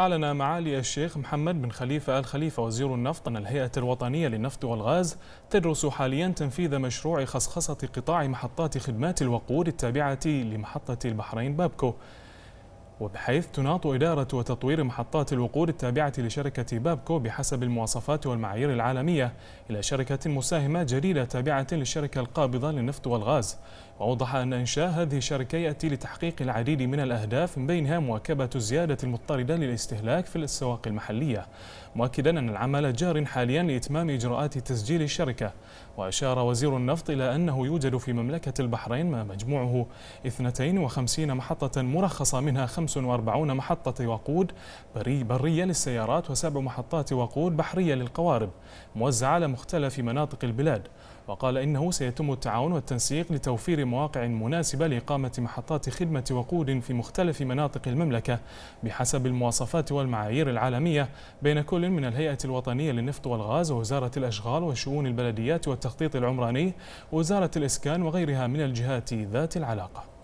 أعلن معالي الشيخ محمد بن خليفة الخليفة وزير النفط أن الهيئة الوطنية للنفط والغاز تدرس حاليا تنفيذ مشروع خصخصة قطاع محطات خدمات الوقود التابعة لمحطة البحرين بابكو وبحيث تناط إدارة وتطوير محطات الوقود التابعة لشركة بابكو بحسب المواصفات والمعايير العالمية إلى شركة مساهمة جديدة تابعة للشركة القابضة للنفط والغاز وأوضح أن إنشاء هذه الشركة يأتي لتحقيق العديد من الأهداف من بينها مواكبة الزيادة المضطردة للاستهلاك في الأسواق المحلية مؤكدا أن العمل جار حاليا لإتمام إجراءات تسجيل الشركة وأشار وزير النفط إلى أنه يوجد في مملكة البحرين ما مجموعه 52 محطة مرخصة منها 45 محطة وقود برية للسيارات وسبع محطات وقود بحرية للقوارب موزعة على مختلف مناطق البلاد وقال إنه سيتم التعاون والتنسيق لتوفير مواقع مناسبة لإقامة محطات خدمة وقود في مختلف مناطق المملكة بحسب المواصفات والمعايير العالمية بين كل من الهيئة الوطنية للنفط والغاز ووزارة الأشغال وشؤون البلديات والتخطيط العمراني وزارة الإسكان وغيرها من الجهات ذات العلاقة